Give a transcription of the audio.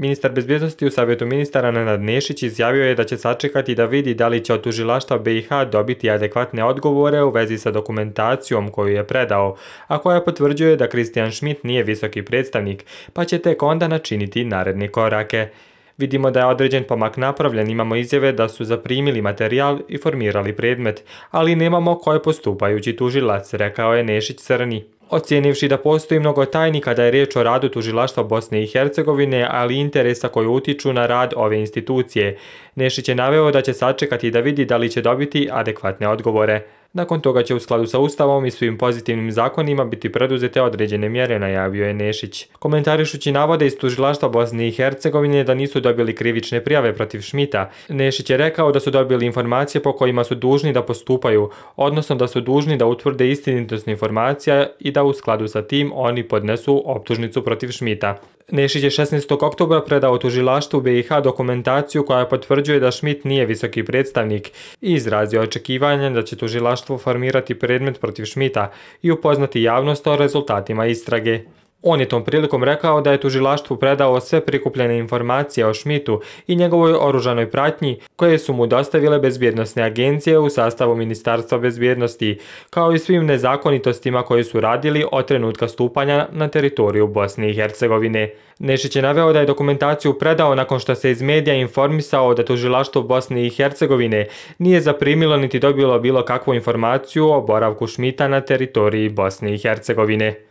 Ministar bezbjednosti u savjetu ministara Nenad Nešić izjavio je da će sačekati da vidi da li će od tužilaštva BiH dobiti adekvatne odgovore u vezi sa dokumentacijom koju je predao, a koja potvrđuje da Kristijan Schmidt nije visoki predstavnik, pa će tek onda načiniti naredne korake. Vidimo da je određen pomak napravljen, imamo izjave da su zaprimili materijal i formirali predmet, ali nemamo koje postupajući tužilac, rekao je Nešić Crni. Ocijenivši da postoji mnogo tajni kada je reč o radu tužilaštva Bosne i Hercegovine, ali interesa koji utiču na rad ove institucije, Nešić je naveo da će sačekati da vidi da li će dobiti adekvatne odgovore. Nakon toga će u skladu sa ustavom i svim pozitivnim zakonima biti preduzete određene mjere, najavio je Nešić. Komentarišući navode iz tužilaštva Bosne i Hercegovine da nisu dobili krivične prijave protiv Šmita, Nešić je rekao da su dobili informacije po kojima su dužni da postupaju, odnosno da su dužni da utvrde istinitost informacija i da u skladu sa tim oni podnesu optužnicu protiv Šmita. Nešić je 16. oktobra predao tužilaštu BiH dokumentaciju koja potvrđuje da Schmidt nije visoki predstavnik i izrazio očekivanje da će tužilaštvo formirati predmet protiv Schmidta i upoznati javnost o rezultatima istrage. On je tom prilikom rekao da je tužilaštvu predao sve prikupljene informacije o Šmitu i njegovoj oružanoj pratnji koje su mu dostavile bezbjednostne agencije u sastavu Ministarstva bezbjednosti, kao i svim nezakonitostima koje su radili od trenutka stupanja na teritoriju Bosne i Hercegovine. Nešić je naveo da je dokumentaciju predao nakon što se iz medija informisao da tužilaštvo Bosne i Hercegovine nije zaprimilo niti dobilo bilo kakvu informaciju o boravku Šmita na teritoriji Bosne i Hercegovine.